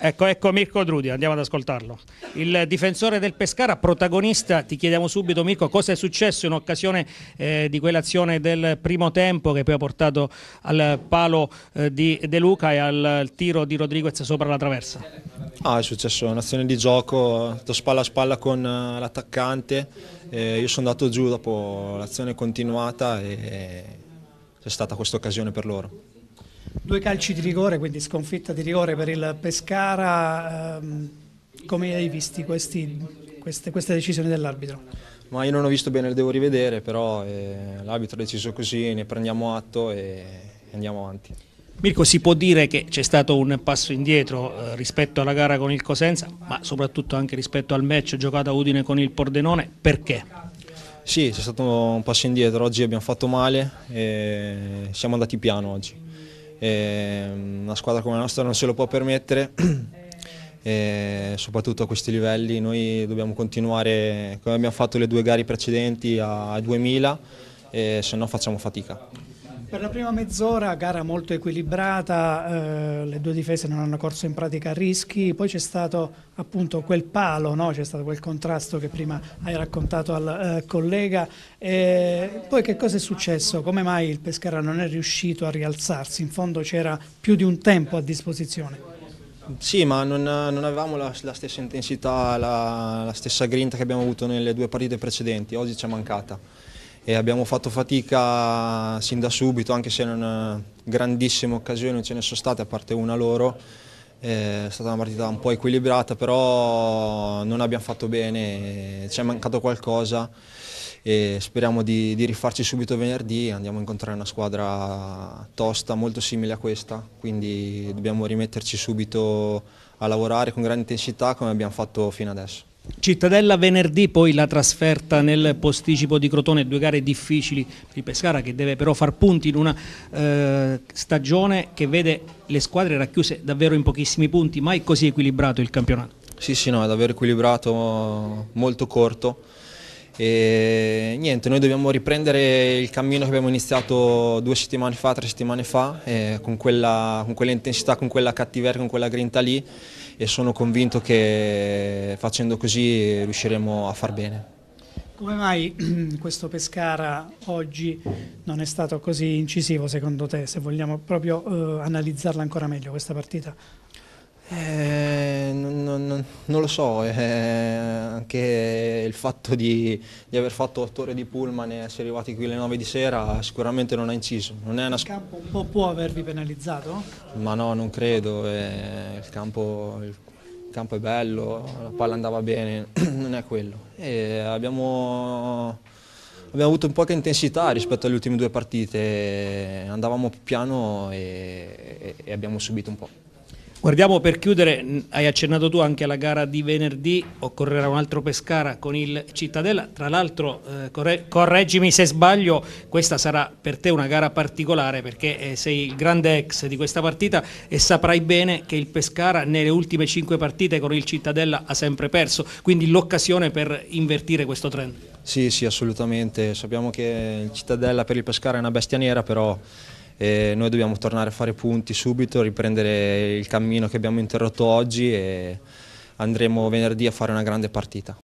Ecco, ecco Mirko Drudi, andiamo ad ascoltarlo. Il difensore del Pescara, protagonista, ti chiediamo subito Mirko cosa è successo in occasione eh, di quell'azione del primo tempo che poi ha portato al palo eh, di De Luca e al tiro di Rodriguez sopra la traversa. Ah, è successo un'azione di gioco, spalla a spalla con eh, l'attaccante, eh, io sono andato giù dopo l'azione continuata e c'è stata questa occasione per loro. Due calci di rigore, quindi sconfitta di rigore per il Pescara. Ehm, come hai visto queste, queste decisioni dell'arbitro? ma io non ho visto bene, le devo rivedere, però eh, l'arbitro ha deciso così, ne prendiamo atto e andiamo avanti. Mirko, si può dire che c'è stato un passo indietro eh, rispetto alla gara con il Cosenza, ma soprattutto anche rispetto al match giocato a Udine con il Pordenone, perché? Sì, c'è stato un passo indietro, oggi abbiamo fatto male e siamo andati piano oggi. Ehm, una squadra come la nostra non se lo può permettere. E eh, soprattutto a questi livelli noi dobbiamo continuare come abbiamo fatto le due gare precedenti a 2000 e eh, se no facciamo fatica. Per la prima mezz'ora gara molto equilibrata, eh, le due difese non hanno corso in pratica rischi, poi c'è stato appunto quel palo, no? c'è stato quel contrasto che prima hai raccontato al eh, collega. E poi che cosa è successo? Come mai il Pescara non è riuscito a rialzarsi? In fondo c'era più di un tempo a disposizione. Sì, ma non, non avevamo la, la, stessa intensità, la, la stessa grinta che abbiamo avuto nelle due partite precedenti, oggi ci è mancata e abbiamo fatto fatica sin da subito, anche se non grandissime occasioni non ce ne sono state, a parte una loro, eh, è stata una partita un po' equilibrata, però non abbiamo fatto bene, ci è mancato qualcosa e speriamo di, di rifarci subito venerdì, andiamo a incontrare una squadra tosta, molto simile a questa, quindi dobbiamo rimetterci subito a lavorare con grande intensità come abbiamo fatto fino adesso. Cittadella venerdì, poi la trasferta nel posticipo di Crotone, due gare difficili per Pescara che deve però far punti in una eh, stagione che vede le squadre racchiuse davvero in pochissimi punti, mai così equilibrato il campionato. Sì, sì, no, è davvero equilibrato, molto corto. E niente, noi dobbiamo riprendere il cammino che abbiamo iniziato due settimane fa, tre settimane fa, eh, con quell'intensità, con, quella con quella cattiveria, con quella grinta lì e sono convinto che facendo così riusciremo a far bene. Come mai questo Pescara oggi non è stato così incisivo secondo te, se vogliamo proprio eh, analizzarla ancora meglio questa partita? Eh, non lo so, eh, anche il fatto di, di aver fatto otto ore di pullman e essere arrivati qui alle 9 di sera sicuramente non ha inciso. Non è una... Il campo un po' può avervi penalizzato? Ma no, non credo, eh, il, campo, il, campo, è bello, la palla andava bene, non è quello. Abbiamo, abbiamo, avuto un po' che intensità rispetto alle ultime due partite, andavamo più piano e, e, e abbiamo subito un po'. Guardiamo per chiudere, hai accennato tu anche alla gara di venerdì, occorrerà un altro Pescara con il Cittadella, tra l'altro eh, correggimi se sbaglio, questa sarà per te una gara particolare perché eh, sei il grande ex di questa partita e saprai bene che il Pescara nelle ultime cinque partite con il Cittadella ha sempre perso, quindi l'occasione per invertire questo trend. Sì, sì, assolutamente, sappiamo che il Cittadella per il Pescara è una bestia nera però eh, noi dobbiamo tornare a fare punti subito, riprendere il cammino che abbiamo interrotto oggi e andremo venerdì a fare una grande partita.